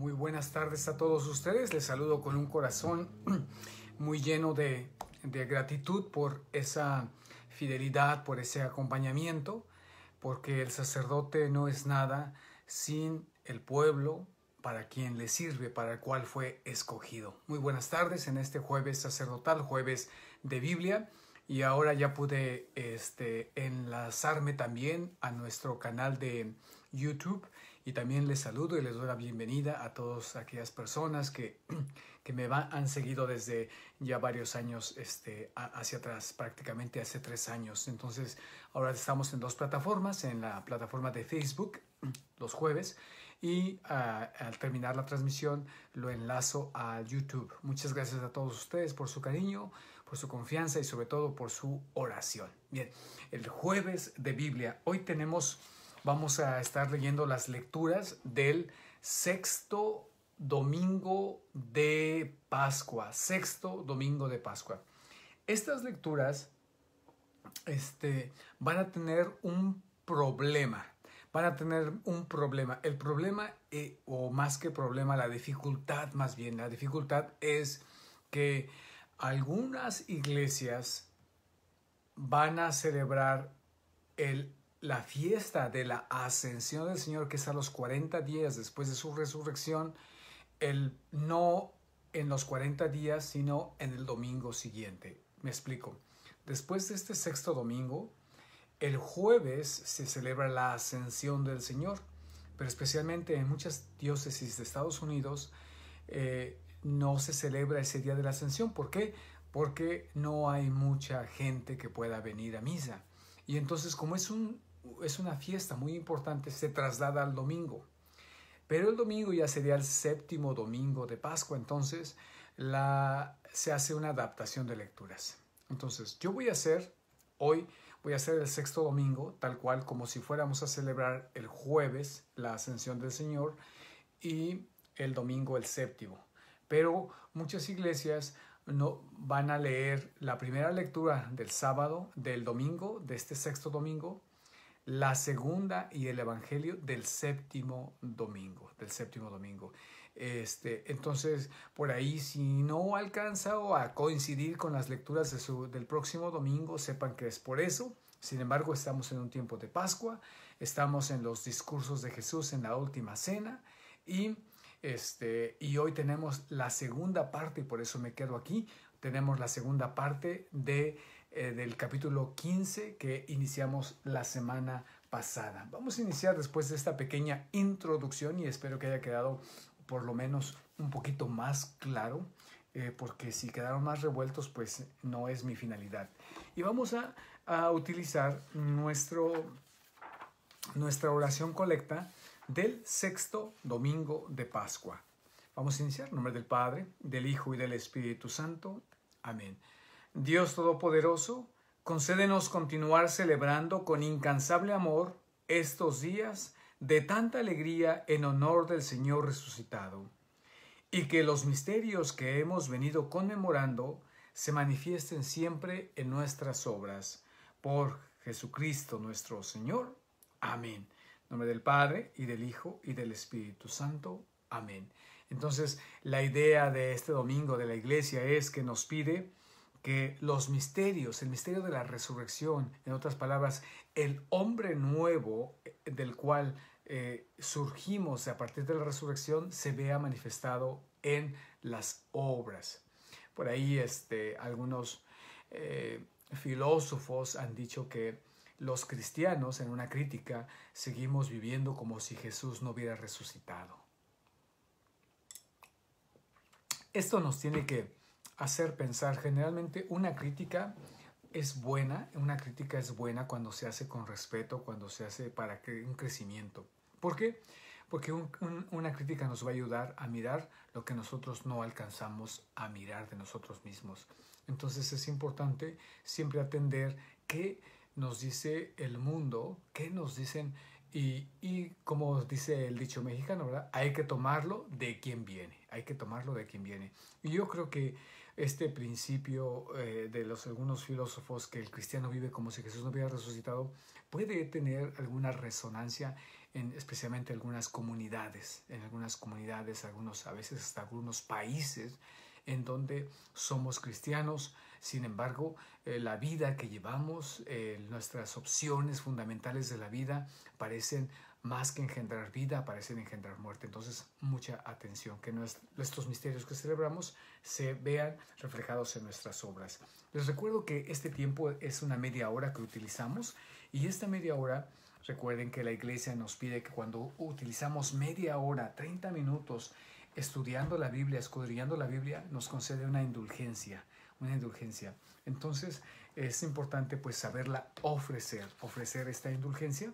Muy buenas tardes a todos ustedes. Les saludo con un corazón muy lleno de, gratitud por esa fidelidad, por ese acompañamiento, porque el sacerdote no es nada sin el pueblo para quien le sirve, para el cual fue escogido. Muy buenas tardes en este jueves sacerdotal, jueves de Biblia. Y ahora ya pude este, enlazarme también a nuestro canal de YouTube y también les saludo y les doy la bienvenida a todas aquellas personas que, me han seguido desde ya varios años este, hacia atrás, prácticamente hace tres años. Entonces, ahora estamos en dos plataformas, en la plataforma de Facebook los jueves y ah, al terminar la transmisión lo enlazo a YouTube. Muchas gracias a todos ustedes por su cariño, por su confianza y sobre todo por su oración. Bien, el jueves de Biblia. Hoy tenemos vamos a estar leyendo las lecturas del sexto domingo de Pascua, sexto domingo de Pascua. Estas lecturas este, van a tener un problema, van a tener un problema. El problema, eh, o más que problema, la dificultad más bien, la dificultad es que algunas iglesias van a celebrar el la fiesta de la ascensión del Señor, que es a los 40 días después de su resurrección, el no en los 40 días, sino en el domingo siguiente. Me explico. Después de este sexto domingo, el jueves se celebra la ascensión del Señor, pero especialmente en muchas diócesis de Estados Unidos eh, no se celebra ese día de la ascensión. ¿Por qué? Porque no hay mucha gente que pueda venir a misa. Y entonces como es un es una fiesta muy importante, se traslada al domingo. Pero el domingo ya sería el séptimo domingo de Pascua, entonces se hace una adaptación de lecturas. Entonces, yo voy a hacer hoy, voy a hacer el sexto domingo, tal cual como si fuéramos a celebrar el jueves la ascensión del Señor y el domingo el séptimo. Pero muchas iglesias no van a leer la primera lectura del sábado, del domingo, de este sexto domingo, la segunda y el Evangelio del séptimo domingo, del séptimo domingo. Este, entonces, por ahí, si no alcanza a coincidir con las lecturas del próximo domingo, sepan que es por eso. Sin embargo, estamos en un tiempo de Pascua, estamos en los discursos de Jesús en la última cena y, este, y hoy tenemos la segunda parte, por eso me quedo aquí, tenemos la segunda parte de eh, del capítulo 15 que iniciamos la semana pasada. Vamos a iniciar después de esta pequeña introducción y espero que haya quedado por lo menos un poquito más claro, eh, porque si quedaron más revueltos, pues no es mi finalidad. Y vamos a, utilizar nuestro, nuestra oración colecta del sexto domingo de Pascua. Vamos a iniciar en nombre del Padre, del Hijo y del Espíritu Santo. Amén. Dios Todopoderoso, concédenos continuar celebrando con incansable amor estos días de tanta alegría en honor del Señor resucitado, y que los misterios que hemos venido conmemorando se manifiesten siempre en nuestras obras. Por Jesucristo nuestro Señor. Amén. En nombre del Padre, y del Hijo, y del Espíritu Santo. Amén. Entonces, la idea de este domingo de la iglesia es que nos pide que los misterios, el misterio de la resurrección, en otras palabras, el hombre nuevo eh, del cual eh, surgimos a partir de la resurrección, se vea manifestado en las obras. Por ahí este, algunos eh, filósofos han dicho que los cristianos, en una crítica, seguimos viviendo como si Jesús no hubiera resucitado. Esto nos tiene que hacer pensar. Generalmente una crítica es buena, una crítica es buena cuando se hace con respeto, cuando se hace para un crecimiento. ¿Por qué? Porque una crítica nos va a ayudar a mirar lo que nosotros no alcanzamos a mirar de nosotros mismos. Entonces es importante siempre atender qué nos dice el mundo, qué nos dicen y, y como dice el dicho mexicano, ¿verdad? Hay que tomarlo de quien viene, hay que tomarlo de quien viene. Y yo creo que este principio eh, de los algunos filósofos que el cristiano vive como si Jesús no hubiera resucitado puede tener alguna resonancia en especialmente algunas comunidades, en algunas comunidades, algunos a veces hasta algunos países en donde somos cristianos, sin embargo, eh, la vida que llevamos, eh, nuestras opciones fundamentales de la vida parecen más que engendrar vida, parecen engendrar muerte. Entonces, mucha atención, que estos misterios que celebramos se vean reflejados en nuestras obras. Les recuerdo que este tiempo es una media hora que utilizamos y esta media hora, recuerden que la iglesia nos pide que cuando utilizamos media hora, 30 minutos, estudiando la Biblia, escudriñando la Biblia, nos concede una indulgencia, una indulgencia. Entonces, es importante pues saberla ofrecer, ofrecer esta indulgencia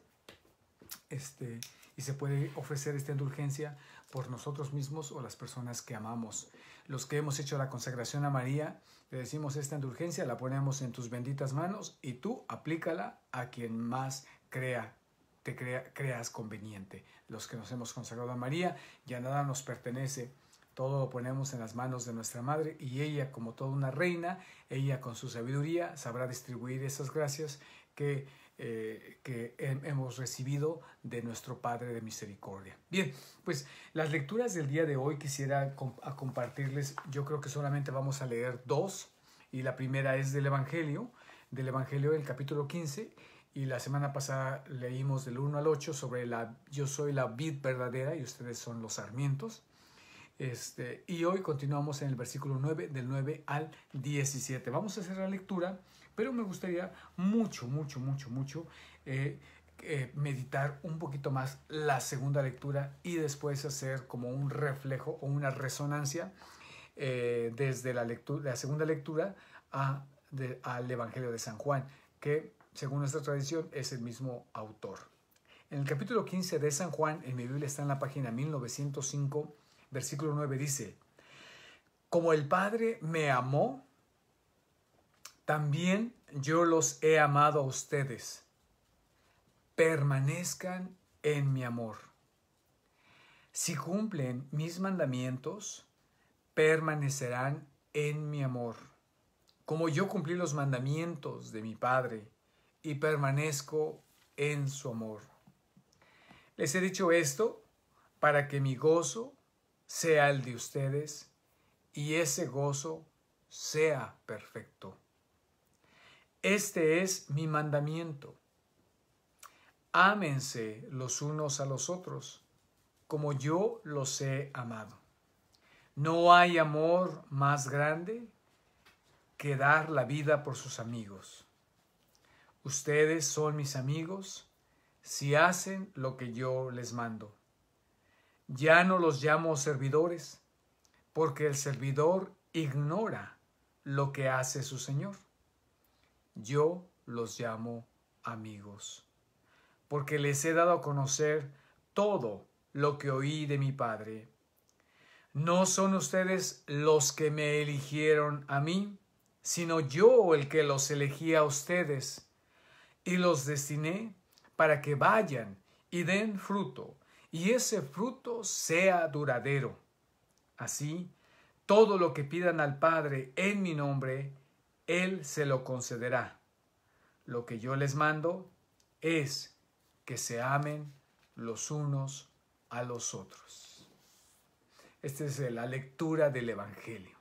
este, y se puede ofrecer esta indulgencia por nosotros mismos o las personas que amamos. Los que hemos hecho la consagración a María, le decimos esta indulgencia, la ponemos en tus benditas manos y tú aplícala a quien más crea te crea, creas conveniente. Los que nos hemos consagrado a María, ya nada nos pertenece. Todo lo ponemos en las manos de nuestra Madre y ella, como toda una reina, ella con su sabiduría sabrá distribuir esas gracias que eh, que hemos recibido de nuestro Padre de Misericordia. Bien, pues las lecturas del día de hoy quisiera compartirles, yo creo que solamente vamos a leer dos, y la primera es del Evangelio, del Evangelio del capítulo 15, y la semana pasada leímos del 1 al 8 sobre la yo soy la vid verdadera y ustedes son los sarmientos. Este, y hoy continuamos en el versículo 9, del 9 al 17. Vamos a hacer la lectura pero me gustaría mucho, mucho, mucho, mucho eh, eh, meditar un poquito más la segunda lectura y después hacer como un reflejo o una resonancia eh, desde la, lectura, la segunda lectura a, al Evangelio de San Juan, que según nuestra tradición es el mismo autor. En el capítulo 15 de San Juan, en mi Biblia está en la página 1905, versículo 9, dice, Como el Padre me amó, también yo los he amado a ustedes. Permanezcan en mi amor. Si cumplen mis mandamientos, permanecerán en mi amor, como yo cumplí los mandamientos de mi Padre y permanezco en su amor. Les he dicho esto para que mi gozo sea el de ustedes y ese gozo sea perfecto. Este es mi mandamiento. Ámense los unos a los otros, como yo los he amado. No hay amor más grande que dar la vida por sus amigos. Ustedes son mis amigos si hacen lo que yo les mando. Ya no los llamo servidores, porque el servidor ignora lo que hace su Señor yo los llamo amigos, porque les he dado a conocer todo lo que oí de mi Padre. No son ustedes los que me eligieron a mí, sino yo el que los elegí a ustedes, y los destiné para que vayan y den fruto, y ese fruto sea duradero. Así, todo lo que pidan al Padre en mi nombre, él se lo concederá. Lo que yo les mando es que se amen los unos a los otros. Esta es eh, la lectura del Evangelio,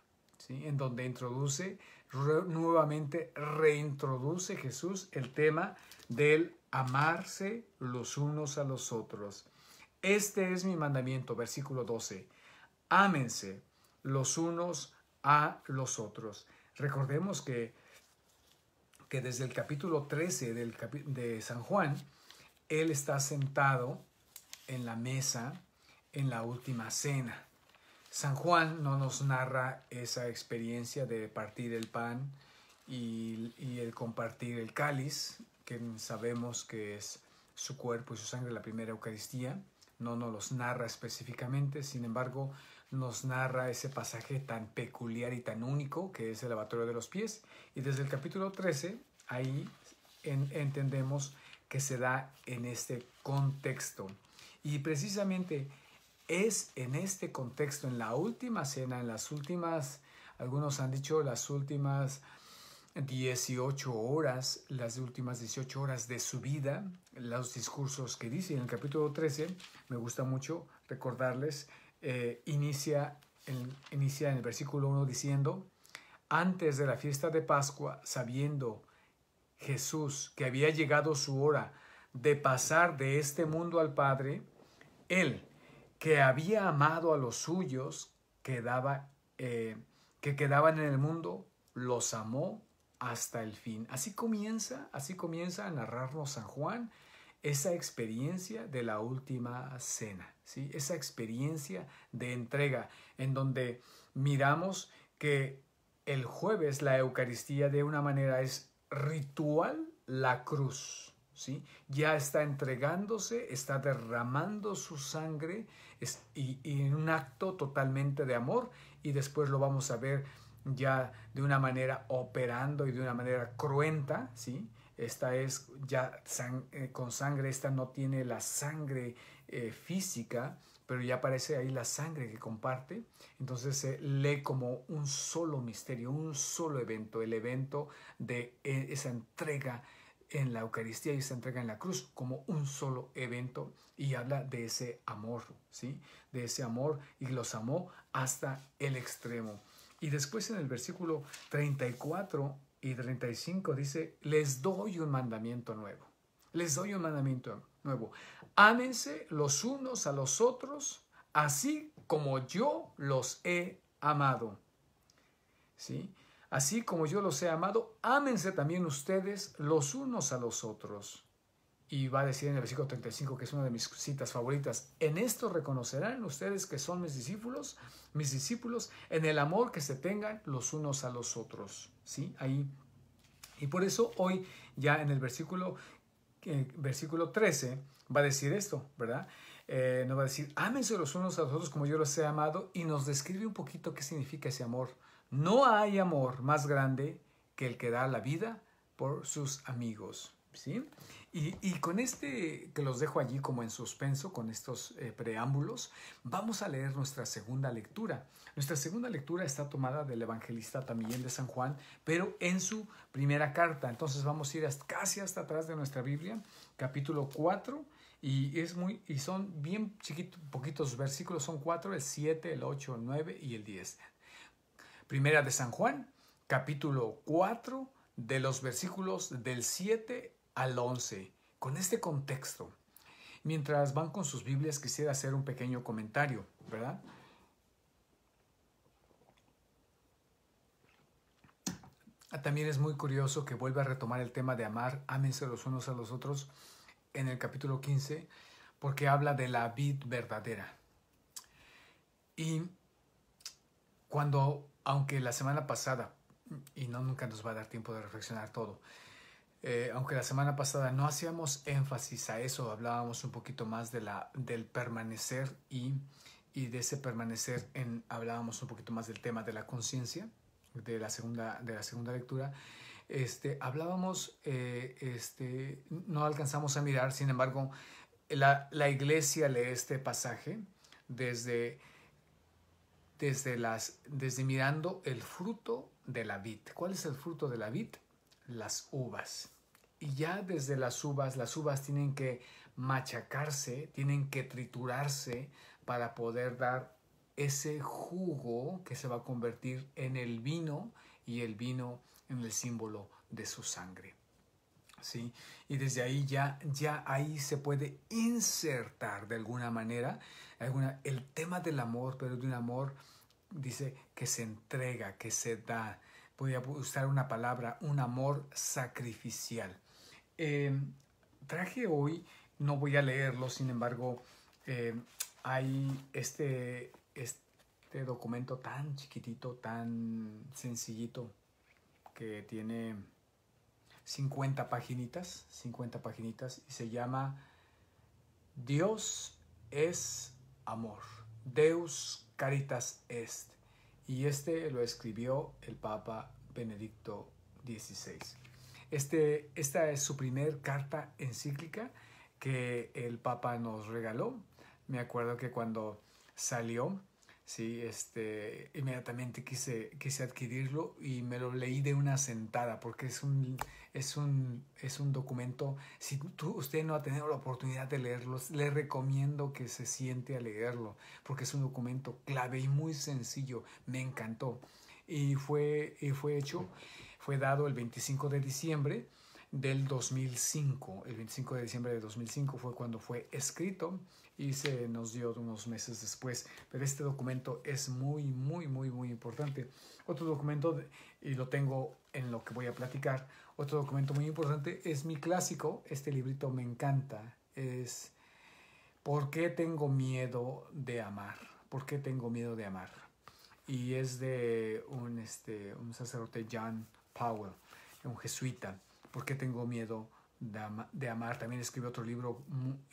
en donde introduce, nuevamente reintroduce Jesús el tema del amarse los unos a los otros. Este es mi mandamiento, versículo 12. Ámense los unos a los otros. Recordemos que, que desde el capítulo 13 del de San Juan, Él está sentado en la mesa en la última cena. San Juan no nos narra esa experiencia de partir el pan y, y el compartir el cáliz, que sabemos que es su cuerpo y su sangre la primera Eucaristía. No nos los narra específicamente, sin embargo, nos narra ese pasaje tan peculiar y tan único que es el lavatorio de los pies. Y desde el capítulo 13, ahí entendemos que se da en este contexto. Y precisamente es en este contexto, en la última cena, en las últimas, algunos han dicho las últimas 18 horas, las últimas 18 horas de su vida, los discursos que dice en el capítulo 13, me gusta mucho recordarles eh, inicia, en, en el versículo 1 diciendo, antes de la fiesta de Pascua, sabiendo Jesús que había llegado su hora de pasar de este mundo al Padre, Él, que había amado a los suyos que eh, quedaban en el mundo, los amó hasta el fin. Así comienza, así comienza a narrarnos San Juan esa experiencia de la última cena esa experiencia de entrega en donde miramos que el jueves la Eucaristía de una manera es ritual la cruz. ¿Sí? Ya está entregándose, está derramando su sangre es, y, en un acto totalmente de amor y después lo vamos a ver ya de una manera operando y de una manera cruenta, Esta es ya eh, con sangre, esta no tiene la sangre eh, física, pero ya aparece ahí la sangre que comparte. Entonces se lee como un solo misterio, un solo evento, el evento de e, esa entrega en la Eucaristía y esa entrega en la cruz como un solo evento y habla de ese amor, ¿sí? De ese amor y los amó hasta el extremo. Y después en el versículo 34 y 35 dice, les doy un mandamiento nuevo. Les doy un mandamiento nuevo nuevo. Ámense los unos a los otros, así como yo los he amado. ¿Sí? Así como yo los he amado, ámense también ustedes los unos a los otros. Y va a decir en el versículo 35, que es una de mis citas favoritas, en esto reconocerán ustedes que son mis discípulos, mis discípulos, en el amor que se tengan los unos a los otros. ¿Sí? Ahí. Y por eso hoy, ya en el versículo versículo 13, va a decir esto, ¿verdad? Eh, nos va a decir, ámense los unos a los otros como yo los he amado, y nos describe un poquito qué significa ese amor. No hay amor más grande que el que da la vida por sus amigos, ¿sí? Y, con este, que los dejo allí como en suspenso, con estos eh, preámbulos, vamos a leer nuestra segunda lectura. Nuestra segunda lectura está tomada del evangelista también de San Juan, pero en su primera carta. Entonces vamos a ir casi hasta atrás de nuestra Biblia, capítulo 4, y, es muy, y son bien chiquitos, poquitos versículos, son 4, el 7, el 8, el 9 y el 10. Primera de San Juan, capítulo 4, de los versículos del 7 al 11. Con este contexto, mientras van con sus Biblias, quisiera hacer un pequeño comentario, ¿verdad? Ah, también es muy curioso que vuelva a retomar el tema de amar, ámense los unos a los otros en el capítulo 15, porque habla de la vid verdadera. Y cuando, aunque la semana pasada, y no nunca nos va a dar tiempo de reflexionar todo, eh, aunque la semana pasada no hacíamos énfasis a eso, hablábamos un poquito más del permanecer y, de ese permanecer hablábamos un poquito más del tema de la conciencia, de la segunda, de la segunda lectura. Este, hablábamos, eh, este, no alcanzamos a mirar, sin embargo, la, iglesia lee este pasaje desde, desde, desde mirando el fruto de la vid. ¿Cuál es el fruto de la vid? Las uvas. Y ya desde las uvas, las uvas tienen que machacarse, tienen que triturarse para poder dar ese jugo que se va a convertir en el vino y el vino en el símbolo de su sangre. ¿Sí? Y desde ahí ya, ya ahí se puede insertar de alguna manera alguna, el tema del amor, pero de un amor, dice, que se entrega, que se da. Voy a usar una palabra, un amor sacrificial. Em, traje hoy, no voy a leerlo, sin embargo, em, hay este, este documento tan chiquitito, tan sencillito, que tiene 50 paginitas, 50 paginitas, y se llama Dios es amor, Deus Caritas Est. Y este lo escribió el Papa Benedicto XVI. Este, esta es su primer carta encíclica que el Papa nos regaló. Me acuerdo que cuando salió, sí, este, inmediatamente quise, quise adquirirlo y me lo leí de una sentada porque es un, es un, es un documento, si tú, usted no ha tenido la oportunidad de leerlo, le recomiendo que se siente a leerlo porque es un documento clave y muy sencillo, me encantó. Y fue, y fue hecho fue dado el 25 de diciembre del 2005. El 25 de diciembre de 2005 fue cuando fue escrito y se nos dio unos meses después. Pero este documento es muy, muy, muy, muy importante. Otro documento, y lo tengo en lo que voy a platicar, otro documento muy importante es mi clásico. Este librito me encanta. Es ¿Por qué tengo miedo de amar? ¿Por qué tengo miedo de amar? Y es de un, este, un sacerdote, Jan. Powell, un jesuita. ¿Por qué tengo miedo de, amar? También escribió otro libro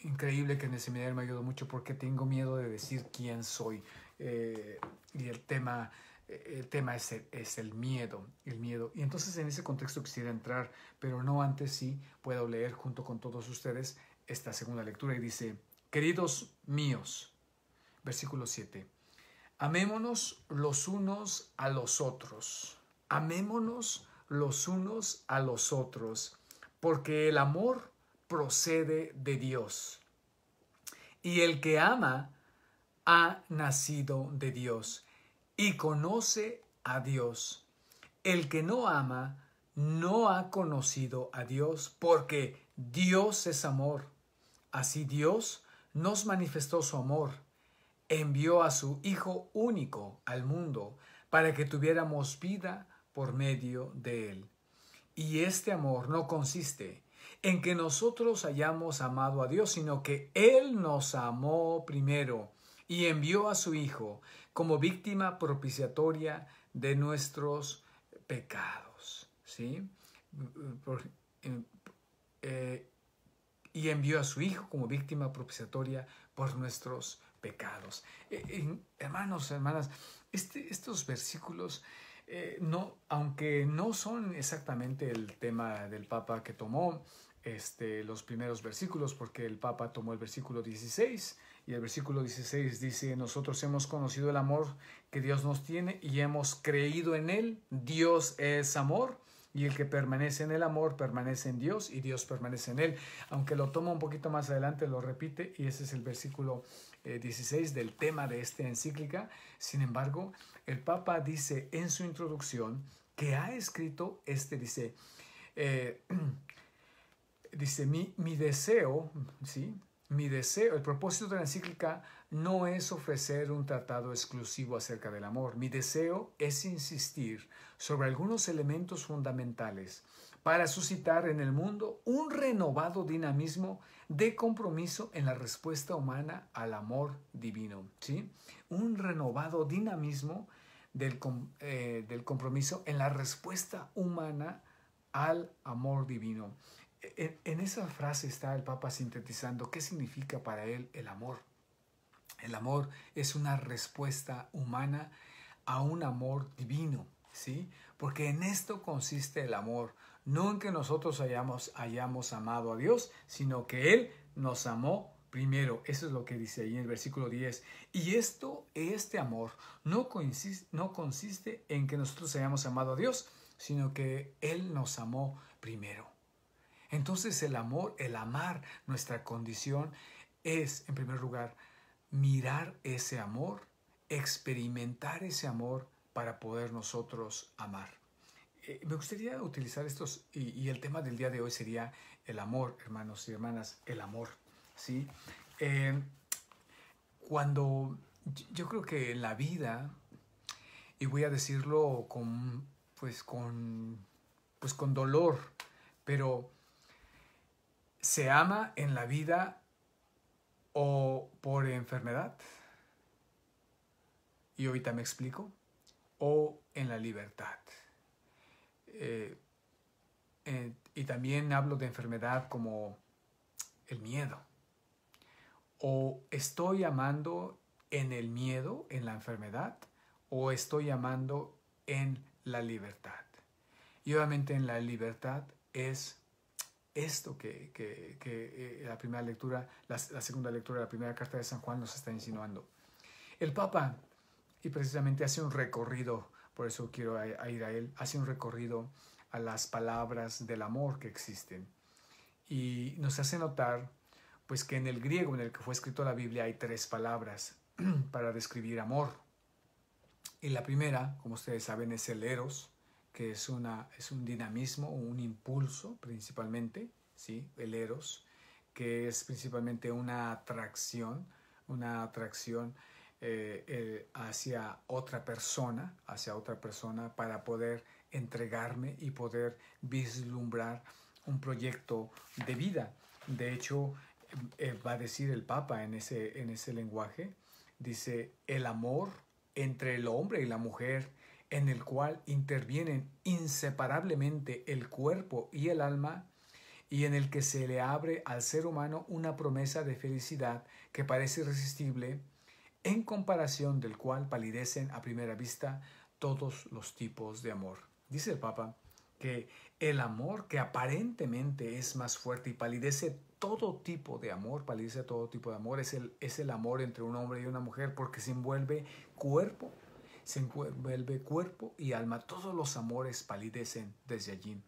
increíble que en ese seminario me ayudó mucho, ¿por qué tengo miedo de decir quién soy? Eh, y el tema, eh, el tema es el, miedo, el miedo. Y entonces en ese contexto quisiera entrar, pero no antes sí puedo leer junto con todos ustedes esta segunda lectura y dice, queridos míos, versículo 7, amémonos los unos a los otros, amémonos los unos a los otros, porque el amor procede de Dios. Y el que ama ha nacido de Dios y conoce a Dios. El que no ama no ha conocido a Dios, porque Dios es amor. Así Dios nos manifestó su amor. Envió a su Hijo único al mundo para que tuviéramos vida por medio de Él. Y este amor no consiste en que nosotros hayamos amado a Dios, sino que Él nos amó primero y envió a su Hijo como víctima propiciatoria de nuestros pecados. ¿sí? Eh, y envió a su Hijo como víctima propiciatoria por nuestros pecados. E, hermanos, hermanas, este, estos versículos eh, no, aunque no son exactamente el tema del Papa que tomó este, los primeros versículos, porque el Papa tomó el versículo 16 y el versículo 16 dice, nosotros hemos conocido el amor que Dios nos tiene y hemos creído en él, Dios es amor. Y el que permanece en el amor permanece en Dios y Dios permanece en él. Aunque lo toma un poquito más adelante, lo repite y ese es el versículo 16 eh, del tema de esta encíclica. Sin embargo, el Papa dice en su introducción que ha escrito este, dice, eh, dice, mi, mi deseo, ¿sí? Mi deseo, el propósito de la encíclica no es ofrecer un tratado exclusivo acerca del amor. Mi deseo es insistir sobre algunos elementos fundamentales para suscitar en el mundo un renovado dinamismo de compromiso en la respuesta humana al amor divino. Un renovado dinamismo eh, del, compromiso en la respuesta humana al amor divino. E-, en, esa frase está el Papa sintetizando qué significa para él el amor. El amor es una respuesta humana a un amor divino, ¿sí? Porque en esto consiste el amor, no en que nosotros hayamos, amado a Dios, sino que Él nos amó primero. Eso es lo que dice ahí en el versículo 10. Y esto, este amor, no consiste en que nosotros hayamos amado a Dios, sino que Él nos amó primero. Entonces el amor, el amar nuestra condición es, en primer lugar, mirar ese amor, experimentar ese amor para poder nosotros amar. Eh, me gustaría utilizar estos, y, el tema del día de hoy sería el amor, hermanos y hermanas, el amor, ¿sí? Eh, cuando yo creo que en la vida, y voy a decirlo con, pues con, pues con dolor, pero se ama en la vida o por enfermedad, y ahorita me explico, o en la libertad. Eh, eh, y también hablo de enfermedad como el miedo. O estoy amando en el miedo, en la enfermedad, o estoy amando en la libertad. Y obviamente en la libertad es esto que, eh, la primera lectura, la, segunda lectura de la primera carta de San Juan nos está insinuando. El Papa, y precisamente hace un recorrido por eso quiero ir a él. Hace un recorrido a las palabras del amor que existen. Y nos hace notar pues que en el griego en el que fue escrito la Biblia hay tres palabras para describir amor. Y la primera, como ustedes saben, es el eros, que es, una, es un dinamismo, un impulso principalmente, ¿sí? el eros, que es principalmente una atracción, una atracción eh, eh, hacia otra persona, hacia otra persona para poder entregarme y poder vislumbrar un proyecto de vida. De hecho, eh, va a decir el Papa en ese, en ese lenguaje, dice, el amor entre el hombre y la mujer, en el cual intervienen inseparablemente el cuerpo y el alma, y en el que se le abre al ser humano una promesa de felicidad que parece irresistible, en comparación del cual palidecen a primera vista todos los tipos de amor. Dice el Papa que el amor que aparentemente es más fuerte y palidece todo tipo de amor, palidece todo tipo de amor, es el, es el amor entre un hombre y una mujer porque se envuelve cuerpo, se envuelve cuerpo y alma. Todos los amores palidecen desde allí.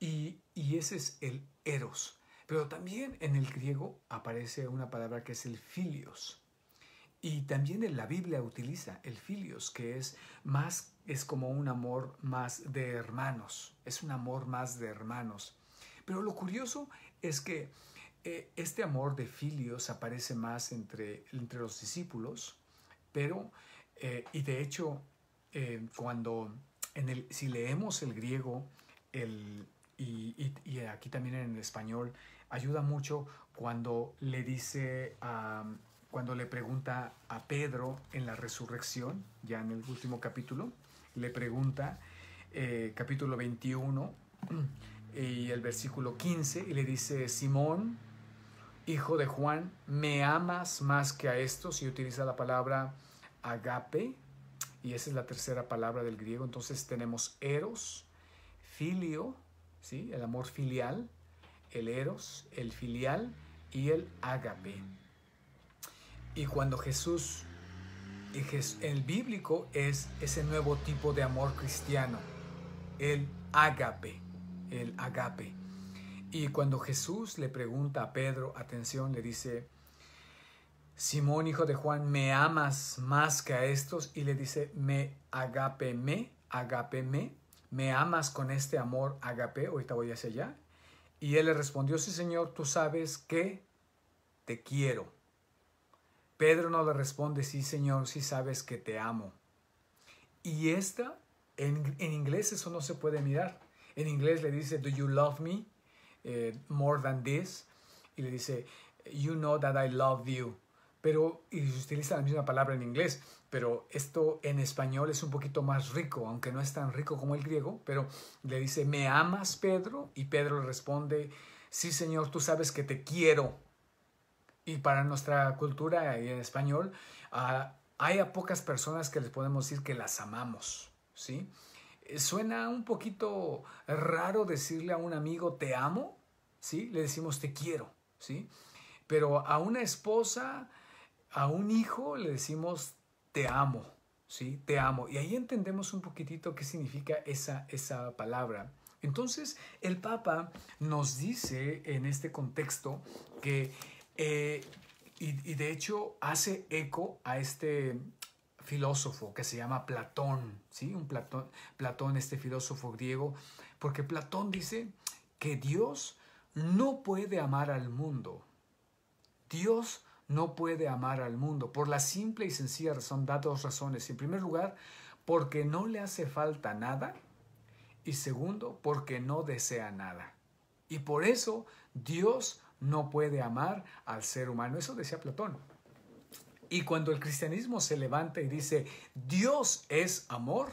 Y, y ese es el eros. Pero también en el griego aparece una palabra que es el filios y también en la Biblia utiliza el filios, que es más, es como un amor más de hermanos, es un amor más de hermanos. Pero lo curioso es que eh, este amor de filios aparece más entre, entre los discípulos, pero, eh, y de hecho, eh, cuando, en el, si leemos el griego el, y, aquí también en el español, ayuda mucho cuando le dice a cuando le pregunta a Pedro en la resurrección, ya en el último capítulo, le pregunta, eh, capítulo 21 y el versículo 15, y le dice, Simón, hijo de Juan, ¿me amas más que a estos? Y utiliza la palabra agape, y esa es la tercera palabra del griego. Entonces tenemos eros, filio, ¿sí? el amor filial, el eros, el filial y el agape. Y cuando Jesús, el bíblico es ese nuevo tipo de amor cristiano, el agape, el agape. Y cuando Jesús le pregunta a Pedro, atención, le dice, Simón, hijo de Juan, ¿me amas más que a estos? Y le dice, me agape, me, agape, me, me amas con este amor agape, ahorita voy hacia allá. Y él le respondió, sí, Señor, tú sabes que te quiero. Pedro no le responde, sí Señor, sí sabes que te amo. Y esta, en, inglés eso no se puede mirar. En inglés le dice, do you love me eh, more than this? Y le dice, you know that I love you. Pero, y se utiliza la misma palabra en inglés, pero esto en español es un poquito más rico, aunque no es tan rico como el griego, pero le dice, ¿me amas, Pedro? Y Pedro le responde, sí, Señor, tú sabes que te quiero y para nuestra cultura en español, ah, hay a pocas personas que les podemos decir que las amamos, ¿sí? Eh, suena un poquito raro decirle a un amigo te amo, ¿sí? Le decimos te quiero, ¿sí? Pero a una esposa, a un hijo le decimos te amo, ¿sí? Te amo. Y ahí entendemos un poquitito qué significa esa, esa palabra. Entonces, el Papa nos dice en este contexto que eh, y, de hecho hace eco a este filósofo que se llama Platón, ¿sí? Un Platón, Platón, este filósofo griego, porque Platón dice que Dios no puede amar al mundo. Dios no puede amar al mundo por la simple y sencilla razón, da dos razones. En primer lugar, porque no le hace falta nada y segundo, porque no desea nada. Y por eso Dios no puede amar al ser humano. Eso decía Platón. Y cuando el cristianismo se levanta y dice, Dios es amor,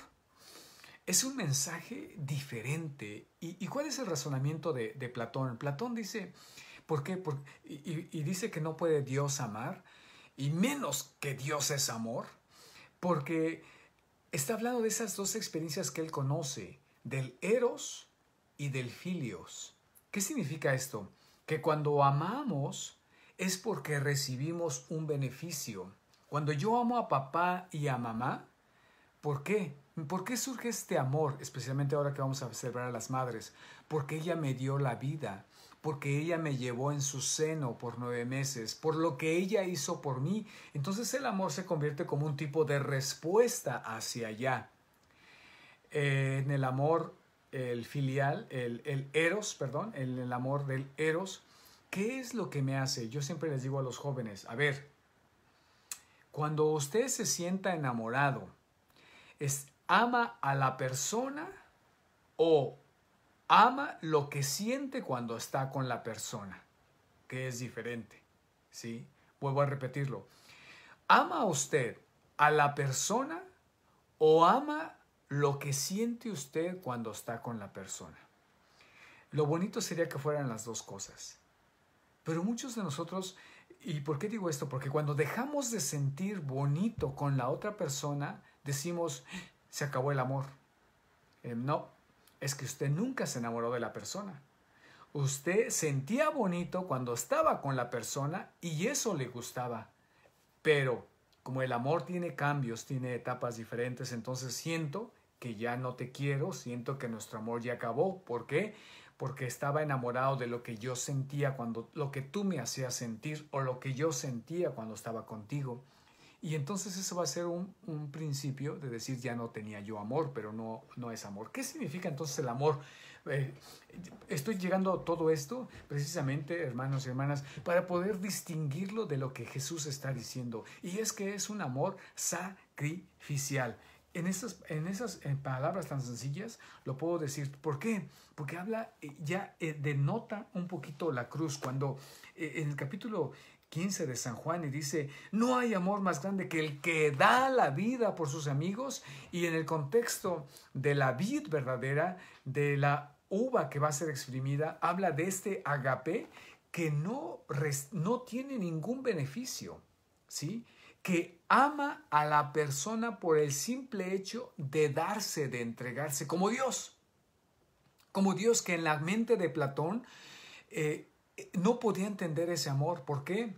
es un mensaje diferente. ¿Y, cuál es el razonamiento de, Platón? Platón dice, ¿por qué? y, y dice que no puede Dios amar, y menos que Dios es amor, porque está hablando de esas dos experiencias que él conoce, del eros y del filios. ¿Qué significa esto? que cuando amamos es porque recibimos un beneficio. Cuando yo amo a papá y a mamá, ¿por qué? ¿Por qué surge este amor? Especialmente ahora que vamos a celebrar a las madres. Porque ella me dio la vida, porque ella me llevó en su seno por nueve meses, por lo que ella hizo por mí. Entonces el amor se convierte como un tipo de respuesta hacia allá. Eh, en el amor el filial, el, el eros, perdón, el, el amor del eros, ¿qué es lo que me hace? Yo siempre les digo a los jóvenes, a ver, cuando usted se sienta enamorado, ¿es ama a la persona o ama lo que siente cuando está con la persona? Que es diferente, ¿sí? Vuelvo a repetirlo. ¿Ama usted a la persona o ama lo que siente usted cuando está con la persona. Lo bonito sería que fueran las dos cosas. Pero muchos de nosotros, ¿y por qué digo esto? Porque cuando dejamos de sentir bonito con la otra persona, decimos, se acabó el amor. Eh, no, es que usted nunca se enamoró de la persona. Usted sentía bonito cuando estaba con la persona y eso le gustaba. Pero como el amor tiene cambios, tiene etapas diferentes, entonces siento que ya no te quiero, siento que nuestro amor ya acabó. ¿Por qué? Porque estaba enamorado de lo que yo sentía cuando, lo que tú me hacías sentir o lo que yo sentía cuando estaba contigo. Y entonces eso va a ser un, un principio de decir ya no tenía yo amor, pero no, no es amor. ¿Qué significa entonces el amor? Eh, estoy llegando a todo esto precisamente, hermanos y hermanas, para poder distinguirlo de lo que Jesús está diciendo. Y es que es un amor sacrificial en esas, en esas palabras tan sencillas lo puedo decir. ¿Por qué? Porque habla, eh, ya eh, denota un poquito la cruz. Cuando eh, en el capítulo 15 de San Juan y dice, no hay amor más grande que el que da la vida por sus amigos. Y en el contexto de la vid verdadera, de la uva que va a ser exprimida, habla de este agape que no, no tiene ningún beneficio. ¿Sí? que ama a la persona por el simple hecho de darse, de entregarse, como Dios. Como Dios que en la mente de Platón eh, no podía entender ese amor. ¿Por qué?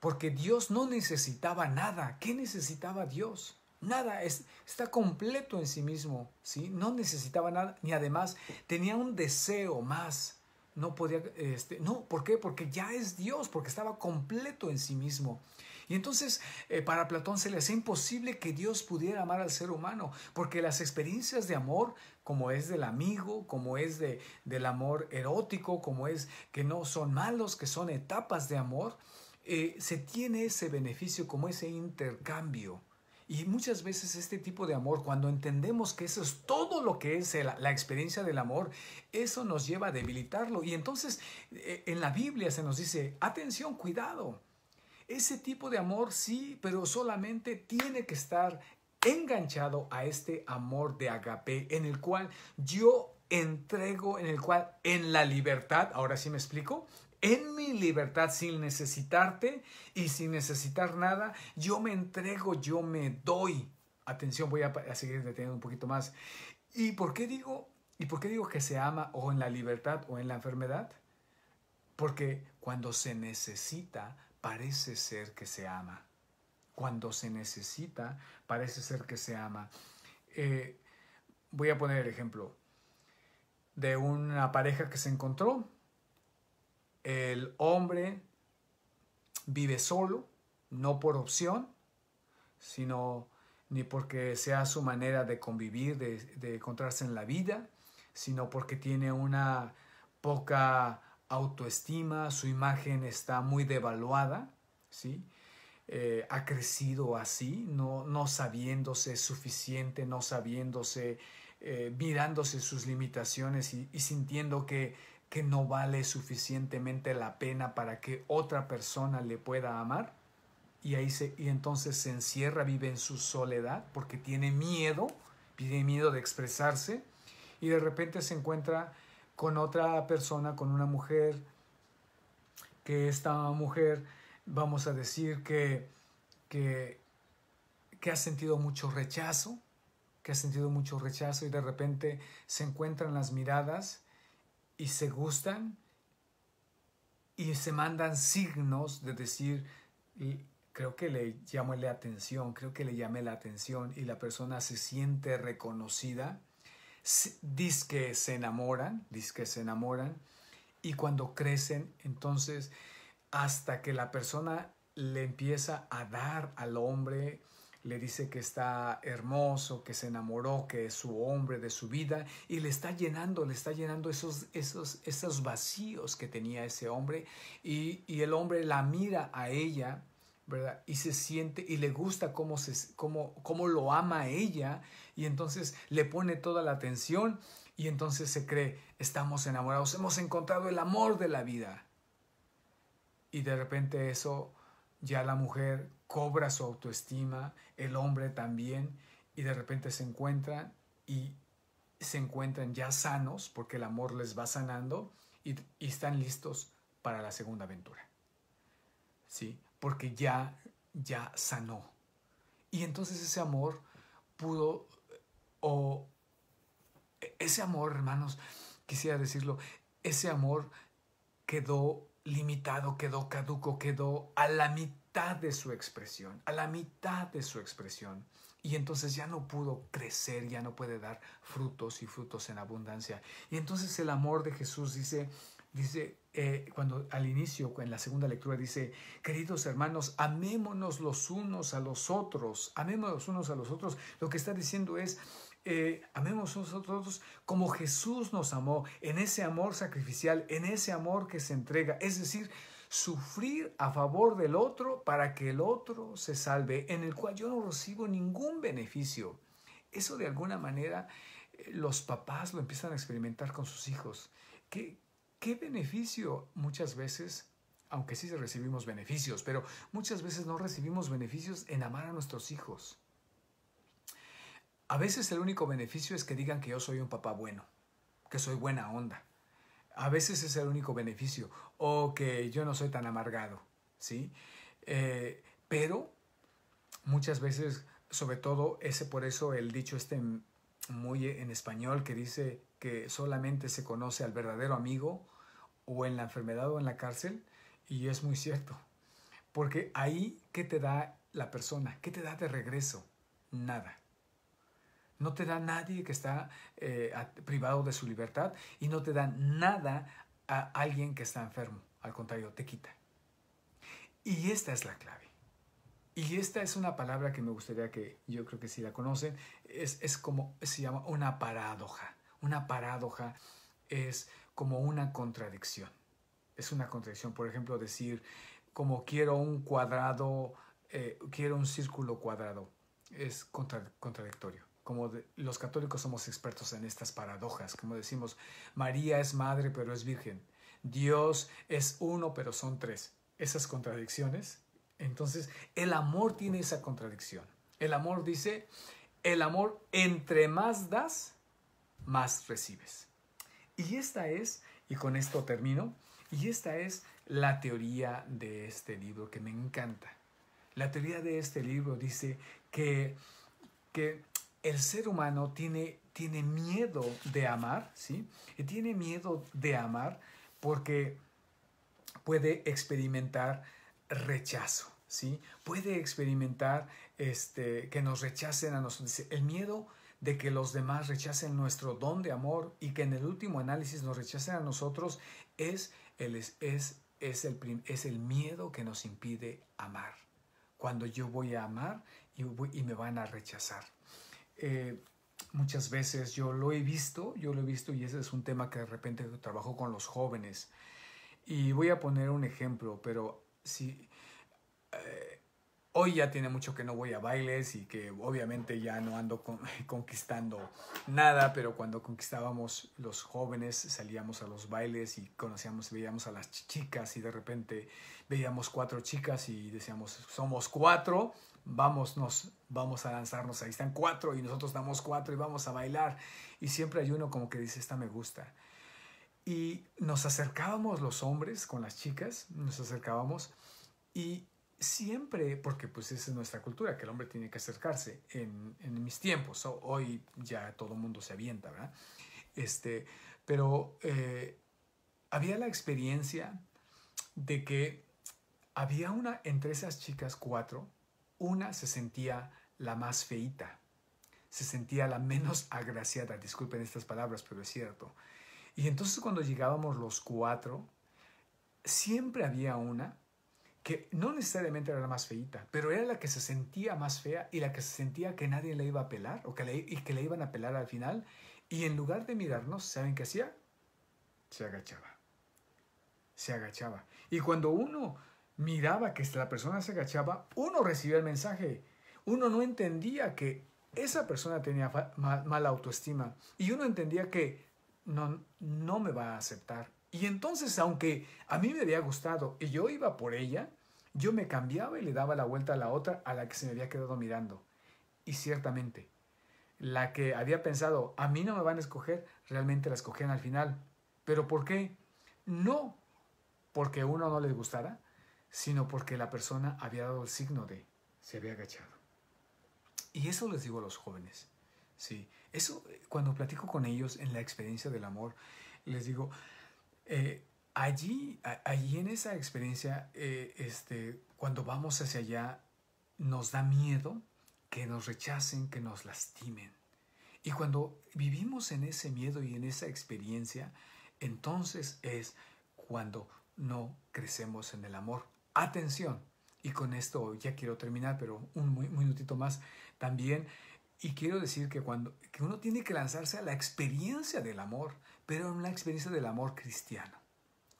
Porque Dios no necesitaba nada. ¿Qué necesitaba Dios? Nada, está completo en sí mismo, ¿sí? No necesitaba nada, ni además tenía un deseo más. No podía, este, no, ¿por qué? Porque ya es Dios, porque estaba completo en sí mismo. Y entonces eh, para Platón se le hacía imposible que Dios pudiera amar al ser humano, porque las experiencias de amor, como es del amigo, como es del amor erótico, como es que no son malos, que son etapas de amor, eh, se tiene ese beneficio como ese intercambio. Y muchas veces este tipo de amor, cuando entendemos que eso es todo lo que es la, experiencia del amor, eso nos lleva a debilitarlo. Y entonces eh, en la Biblia se nos dice, atención, cuidado, ese tipo de amor sí, pero solamente tiene que estar enganchado a este amor de agape en el cual yo entrego, en el cual en la libertad, ahora sí me explico, en mi libertad sin necesitarte y sin necesitar nada, yo me entrego, yo me doy. Atención, voy a, a seguir deteniendo un poquito más. ¿Y por qué digo ¿Y por qué digo que se ama o en la libertad o en la enfermedad? Porque cuando se necesita, parece ser que se ama. Cuando se necesita, parece ser que se ama. Eh, voy a poner el ejemplo de una pareja que se encontró. El hombre vive solo, no por opción, sino ni porque sea su manera de convivir, de encontrarse en la vida, sino porque tiene una poca autoestima, su imagen está muy devaluada, ¿sí? Eh, ha crecido así, no, no sabiéndose suficiente, no sabiéndose, eh, mirándose sus limitaciones y, sintiendo que, que no vale suficientemente la pena para que otra persona le pueda amar. Y, ahí se, y entonces se encierra, vive en su soledad porque tiene miedo, tiene miedo de expresarse y de repente se encuentra con otra persona, con una mujer, que esta mujer, vamos a decir que, que, que ha sentido mucho rechazo, que ha sentido mucho rechazo y de repente se encuentran las miradas y se gustan y se mandan signos de decir, creo que le llamó la atención, creo que le llamé la atención y la persona se siente reconocida que se enamoran, dice que se enamoran, y cuando crecen, entonces, hasta que la persona le empieza a dar al hombre, le dice que está hermoso, que se enamoró, que es su hombre de su vida, y le está llenando, le está llenando esos, esos, vacíos que tenía ese hombre, y, el hombre la mira a ella, ¿verdad? Y se siente y le gusta cómo, se, cómo lo ama ella, y entonces le pone toda la atención y entonces se cree, estamos enamorados, hemos encontrado el amor de la vida. Y de repente eso ya la mujer cobra su autoestima, el hombre también, y de repente se encuentran y se encuentran ya sanos porque el amor les va sanando y, están listos para la segunda aventura. ¿Sí? Porque ya, ya sanó. Y entonces ese amor pudo o ese amor, hermanos, quisiera decirlo, ese amor quedó limitado, quedó caduco, quedó a la mitad de su expresión, a la mitad de su expresión. Y entonces ya no pudo crecer, ya no puede dar frutos y frutos en abundancia. Y entonces el amor de Jesús dice, dice eh, cuando al inicio, en la segunda lectura, dice, queridos hermanos, amémonos los unos a los otros, amémonos los unos a los otros. Lo que está diciendo es, eh, amemos nosotros como Jesús nos amó, en ese amor sacrificial, en ese amor que se entrega, es decir, sufrir a favor del otro para que el otro se salve, en el cual yo no recibo ningún beneficio. Eso de alguna manera eh, los papás lo empiezan a experimentar con sus hijos. ¿Qué, qué beneficio muchas veces? Aunque sí recibimos beneficios, pero muchas veces no recibimos beneficios en amar a nuestros hijos. A veces el único beneficio es que digan que yo soy un papá bueno, que soy buena onda. A veces es el único beneficio, o que yo no soy tan amargado, ¿sí? Eh, pero muchas veces, sobre todo, ese por eso el dicho este muy en español que dice que solamente se conoce al verdadero amigo o en la enfermedad o en la cárcel, y es muy cierto, porque ahí, ¿qué te da la persona? ¿Qué te da de regreso? Nada. No te da nadie que está eh, privado de su libertad y no te da nada a alguien que está enfermo. Al contrario, te quita. Y esta es la clave. Y esta es una palabra que me gustaría que yo creo que si la conocen, es, como se llama una paradoja. Una paradoja es como una contradicción. Es una contradicción. Por ejemplo, decir como quiero un cuadrado, eh, quiero un círculo cuadrado. Es contradictorio como los católicos somos expertos en estas paradojas, como decimos, María es madre pero es virgen, Dios es uno pero son tres. Esas contradicciones, entonces el amor tiene esa contradicción. El amor dice, el amor entre más das, más recibes. Y esta es, y con esto termino, y esta es la teoría de este libro que me encanta. La teoría de este libro dice que, que el ser humano tiene, tiene miedo de amar, ¿sí? Y tiene miedo de amar porque puede experimentar rechazo, ¿sí? Puede experimentar este, que nos rechacen a nosotros. El miedo de que los demás rechacen nuestro don de amor y que en el último análisis nos rechacen a nosotros es el, es, el, miedo que nos impide amar. Cuando yo voy a amar y me van a rechazar. Eh, muchas veces yo lo he visto, yo lo he visto y ese es un tema que de repente trabajo con los jóvenes. Y voy a poner un ejemplo, pero si eh, Hoy ya tiene mucho que no voy a bailes y que obviamente ya no ando conquistando nada, pero cuando conquistábamos los jóvenes salíamos a los bailes y conocíamos, veíamos a las chicas y de repente veíamos cuatro chicas y decíamos, somos cuatro, vámonos, vamos a lanzarnos, ahí están cuatro y nosotros damos cuatro y vamos a bailar. Y siempre hay uno como que dice, esta me gusta. Y nos acercábamos los hombres con las chicas, nos acercábamos y siempre, porque pues esa es nuestra cultura, que el hombre tiene que acercarse. En, mis tiempos, hoy ya todo el mundo se avienta, ¿verdad? Este, pero eh, había la experiencia de que había una, entre esas chicas cuatro, una se sentía la más feita, se sentía la menos agraciada, disculpen estas palabras, pero es cierto. Y entonces cuando llegábamos los cuatro, siempre había una que no necesariamente era la más feita, pero era la que se sentía más fea y la que se sentía que nadie le iba a pelar o que le, y que le iban a pelar al final. Y en lugar de mirarnos, ¿saben qué hacía? Se agachaba. Se agachaba. Y cuando uno miraba que la persona se agachaba, uno recibía el mensaje. Uno no entendía que esa persona tenía mala autoestima y uno entendía que no, no me va a aceptar y entonces, aunque a mí me había gustado y yo iba por ella, yo me cambiaba y le daba la vuelta a la otra a la que se me había quedado mirando. Y ciertamente, la que había pensado, a mí no me van a escoger, realmente la escogían al final. ¿Pero por qué? No porque uno no le gustara, sino porque la persona había dado el signo de, se había agachado. Y eso les digo a los jóvenes. Sí, eso eh, cuando platico con ellos en la experiencia del amor, les digo, eh, allí, allí en esa experiencia, eh, este, cuando vamos hacia allá, nos da miedo que nos rechacen, que nos lastimen. Y cuando vivimos en ese miedo y en esa experiencia, entonces es cuando no crecemos en el amor. Atención, y con esto ya quiero terminar, pero un minutito más también. Y quiero decir que cuando que uno tiene que lanzarse a la experiencia del amor, pero una experiencia del amor cristiano.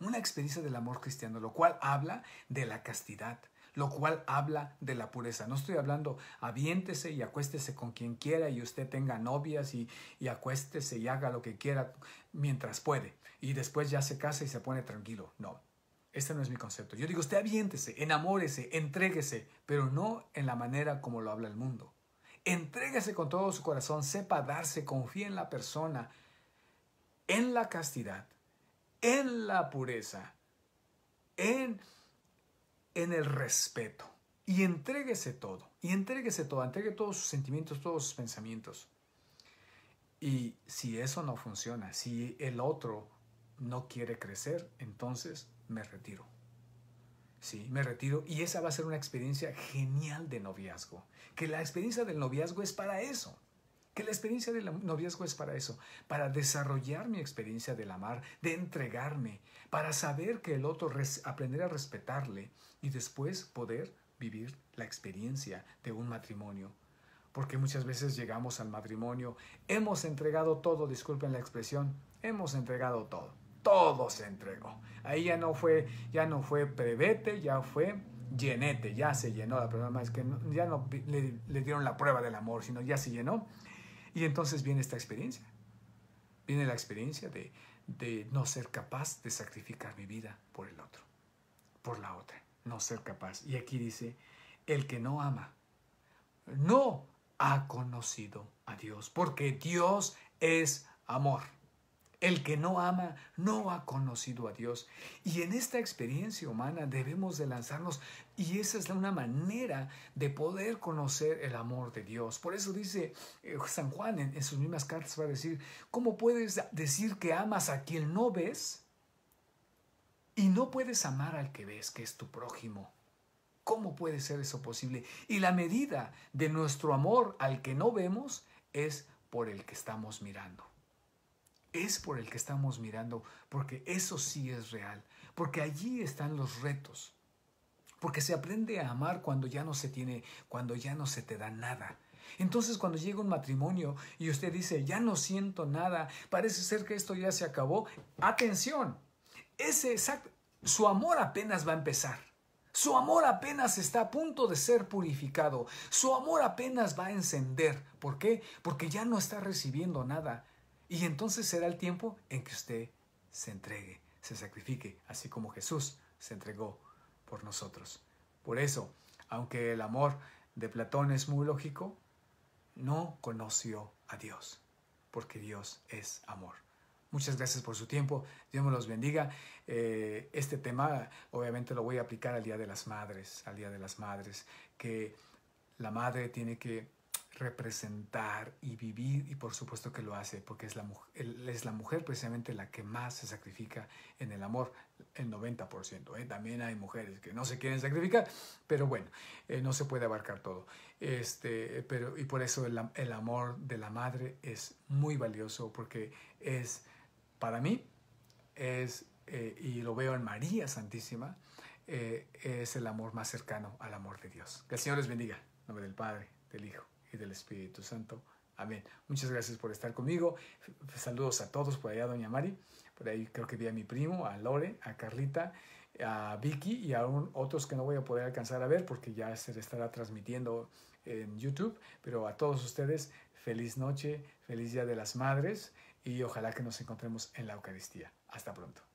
Una experiencia del amor cristiano, lo cual habla de la castidad, lo cual habla de la pureza. No estoy hablando aviéntese y acuéstese con quien quiera y usted tenga novias y, y acuéstese y haga lo que quiera mientras puede y después ya se casa y se pone tranquilo. No, este no es mi concepto. Yo digo, usted aviéntese, enamórese, entréguese, pero no en la manera como lo habla el mundo. Entrégase con todo su corazón, sepa darse, confía en la persona, en la castidad, en la pureza, en, en el respeto. Y entréguese todo, y entréguese todo, entregue todos sus sentimientos, todos sus pensamientos. Y si eso no funciona, si el otro no quiere crecer, entonces me retiro. Sí, me retiro y esa va a ser una experiencia genial de noviazgo, que la experiencia del noviazgo es para eso, que la experiencia del noviazgo es para eso, para desarrollar mi experiencia del amar, de entregarme, para saber que el otro, aprender a respetarle y después poder vivir la experiencia de un matrimonio. Porque muchas veces llegamos al matrimonio, hemos entregado todo, disculpen la expresión, hemos entregado todo, todo se entregó. Ahí ya no fue, ya no fue prevete, ya fue llenete, ya se llenó. La problema es que ya no le dieron la prueba del amor, sino ya se llenó y entonces viene esta experiencia. Viene la experiencia de, de no ser capaz de sacrificar mi vida por el otro, por la otra. No ser capaz. Y aquí dice, el que no ama, no ha conocido a Dios, porque Dios es amor. El que no ama no ha conocido a Dios. Y en esta experiencia humana debemos de lanzarnos y esa es una manera de poder conocer el amor de Dios. Por eso dice eh, San Juan en, sus mismas cartas va a decir, ¿cómo puedes decir que amas a quien no ves? Y no puedes amar al que ves, que es tu prójimo. ¿Cómo puede ser eso posible? Y la medida de nuestro amor al que no vemos es por el que estamos mirando es por el que estamos mirando, porque eso sí es real, porque allí están los retos, porque se aprende a amar cuando ya no se tiene, cuando ya no se te da nada. Entonces cuando llega un matrimonio y usted dice, ya no siento nada, parece ser que esto ya se acabó, atención, ese exacto, su amor apenas va a empezar. Su amor apenas está a punto de ser purificado. Su amor apenas va a encender. ¿Por qué? Porque ya no está recibiendo nada. Y entonces será el tiempo en que usted se entregue, se sacrifique, así como Jesús se entregó por nosotros. Por eso, aunque el amor de Platón es muy lógico, no conoció a Dios, porque Dios es amor. Muchas gracias por su tiempo, Dios me los bendiga. Eh, este tema obviamente lo voy a aplicar al Día de las Madres, al Día de las Madres, que la madre tiene que representar y vivir y por supuesto que lo hace porque es la, mujer, es la mujer precisamente la que más se sacrifica en el amor, el 90%. ¿eh? También hay mujeres que no se quieren sacrificar, pero bueno, eh, no se puede abarcar todo. Este, pero, y por eso el, amor de la madre es muy valioso porque es, para mí, es, eh, y lo veo en María Santísima, es el amor más cercano al amor de Dios. Que el Señor les bendiga. En nombre del Padre, del Hijo y del Espíritu Santo. Amén. Muchas gracias por estar conmigo. Saludos a todos por allá, doña Mari. Por ahí creo que vi a mi primo, a Lore, a Carlita, a Vicky y a otros que no voy a poder alcanzar a ver porque ya se estará transmitiendo en YouTube. Pero a todos ustedes, feliz noche, feliz Día de las Madres y ojalá que nos encontremos en la Eucaristía. Hasta pronto.